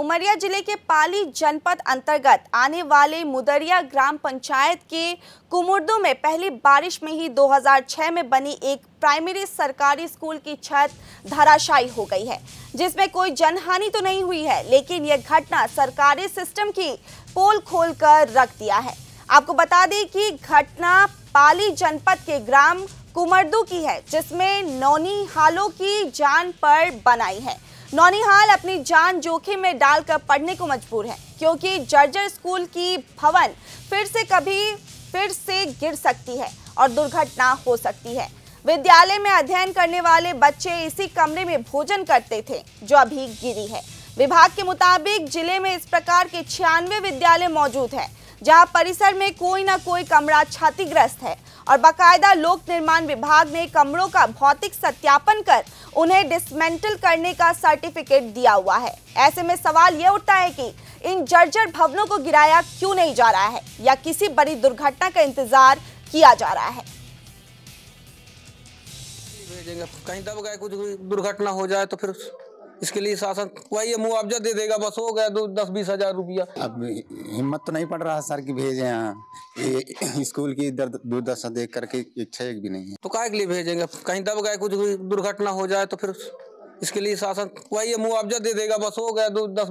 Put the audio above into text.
उमरिया जिले के पाली जनपद अंतर्गत आने वाले मुदरिया ग्राम पंचायत के कुमुर्दू में पहली बारिश में ही 2006 में बनी एक प्राइमरी सरकारी स्कूल की छत धराशायी हो गई है जिसमें कोई जनहानि तो नहीं हुई है लेकिन यह घटना सरकारी सिस्टम की पोल खोल कर रख दिया है आपको बता दें कि घटना पाली जनपद के ग्राम कुमर्दू की है जिसमें नौनी हालों की जान पर बनाई है नौनिहाल अपनी जान जोखिम में डालकर पढ़ने को मजबूर है क्योंकि जर्जर स्कूल की भवन फिर से कभी फिर से गिर सकती है और दुर्घटना हो सकती है विद्यालय में अध्ययन करने वाले बच्चे इसी कमरे में भोजन करते थे जो अभी गिरी है विभाग के मुताबिक जिले में इस प्रकार के छियानवे विद्यालय मौजूद है जहां परिसर में कोई ना कोई कमरा क्षतिग्रस्त है और बाकायदा लोक निर्माण विभाग ने कमरों का भौतिक सत्यापन कर उन्हें डिसमेंटल करने का सर्टिफिकेट दिया हुआ है ऐसे में सवाल ये उठता है कि इन जर्जर भवनों को गिराया क्यों नहीं जा रहा है या किसी बड़ी दुर्घटना का इंतजार किया जा रहा है कहीं दब गए कुछ दुर्घटना हो जाए तो फिर इसके लिए शासन वही मुआवजा दे देगा बस हो गया दो दस बीस हजार रुपया अब हिम्मत तो नहीं पड़ रहा सर की भेजे यहाँ स्कूल की दुर्दशा देख करके इच्छा एक भी नहीं है तो काय के लिए भेजेंगे कहीं दब गए कुछ दुर्घटना हो जाए तो फिर इसके लिए शासन वही मुआवजा दे देगा बस हो गया दो दस